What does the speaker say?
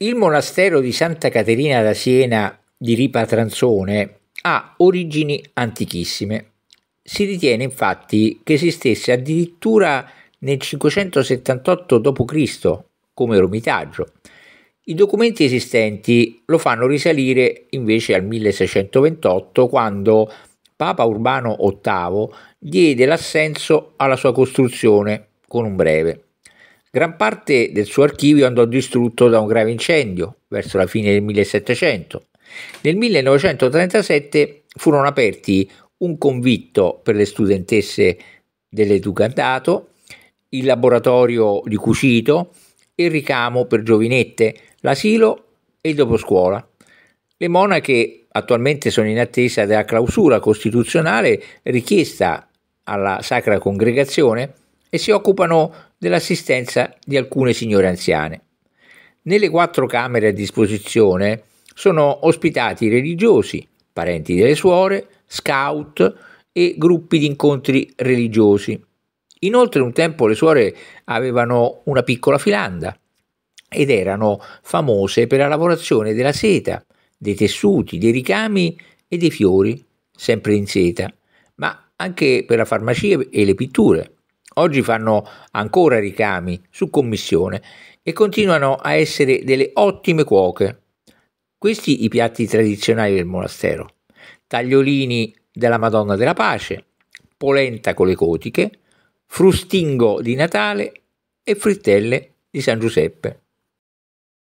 Il monastero di Santa Caterina da Siena di Ripatranzone ha origini antichissime. Si ritiene infatti che esistesse addirittura nel 578 d.C. come eremitaggio. I documenti esistenti lo fanno risalire invece al 1628 quando Papa Urbano VIII diede l'assenso alla sua costruzione con un breve. Gran parte del suo archivio andò distrutto da un grave incendio verso la fine del 1700. Nel 1937 furono aperti un convitto per le studentesse dell'educandato, il laboratorio di cucito, il ricamo per giovinette, l'asilo e il doposcuola. Le monache attualmente sono in attesa della clausura costituzionale richiesta alla Sacra Congregazione e si occupano di dell'assistenza di alcune signore anziane. Nelle quattro camere a disposizione sono ospitati religiosi, parenti delle suore, scout e gruppi di incontri religiosi. Inoltre un tempo le suore avevano una piccola filanda ed erano famose per la lavorazione della seta, dei tessuti, dei ricami e dei fiori, sempre in seta, ma anche per la farmacia e le pitture. Oggi fanno ancora ricami su commissione e continuano a essere delle ottime cuoche. Questi i piatti tradizionali del monastero. Tagliolini della Madonna della Pace, polenta con le cotiche, frustingo di Natale e frittelle di San Giuseppe.